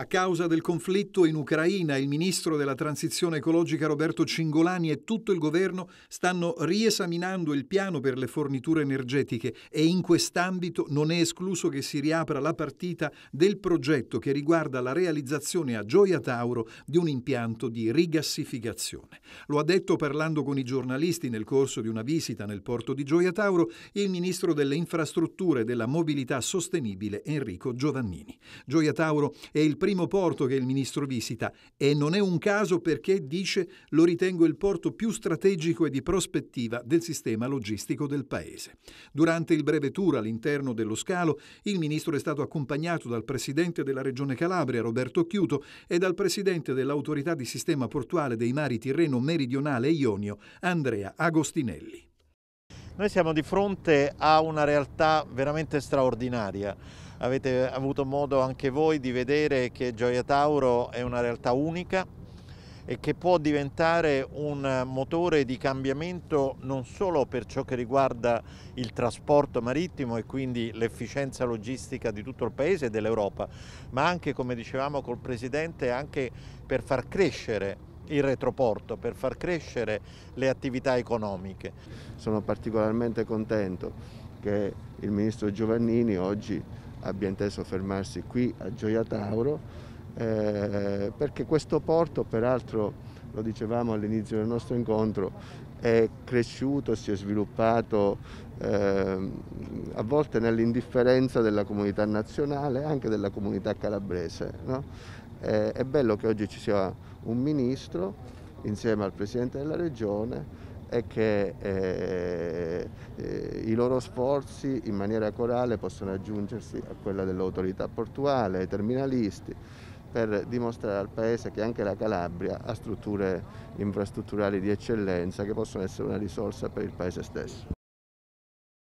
A causa del conflitto in Ucraina, il ministro della transizione ecologica Roberto Cingolani e tutto il governo stanno riesaminando il piano per le forniture energetiche e in quest'ambito non è escluso che si riapra la partita del progetto che riguarda la realizzazione a Gioia Tauro di un impianto di rigassificazione. Lo ha detto parlando con i giornalisti nel corso di una visita nel porto di Gioia Tauro il ministro delle infrastrutture e della mobilità sostenibile Enrico Giovannini. Gioia Tauro è il primo primo porto che il ministro visita e non è un caso perché, dice, lo ritengo il porto più strategico e di prospettiva del sistema logistico del Paese. Durante il breve tour all'interno dello scalo, il ministro è stato accompagnato dal presidente della Regione Calabria, Roberto Chiuto, e dal presidente dell'autorità di sistema portuale dei mari Tirreno meridionale e Ionio, Andrea Agostinelli. Noi siamo di fronte a una realtà veramente straordinaria. Avete avuto modo anche voi di vedere che Gioia Tauro è una realtà unica e che può diventare un motore di cambiamento non solo per ciò che riguarda il trasporto marittimo e quindi l'efficienza logistica di tutto il Paese e dell'Europa, ma anche, come dicevamo col Presidente, anche per far crescere il retroporto per far crescere le attività economiche. Sono particolarmente contento che il ministro Giovannini oggi abbia inteso fermarsi qui a Gioia Tauro eh, perché questo porto peraltro lo dicevamo all'inizio del nostro incontro è cresciuto, si è sviluppato eh, a volte nell'indifferenza della comunità nazionale e anche della comunità calabrese. No? è bello che oggi ci sia un ministro insieme al presidente della regione e che eh, eh, i loro sforzi in maniera corale possono aggiungersi a quella dell'autorità portuale, ai terminalisti, per dimostrare al Paese che anche la Calabria ha strutture infrastrutturali di eccellenza che possono essere una risorsa per il Paese stesso.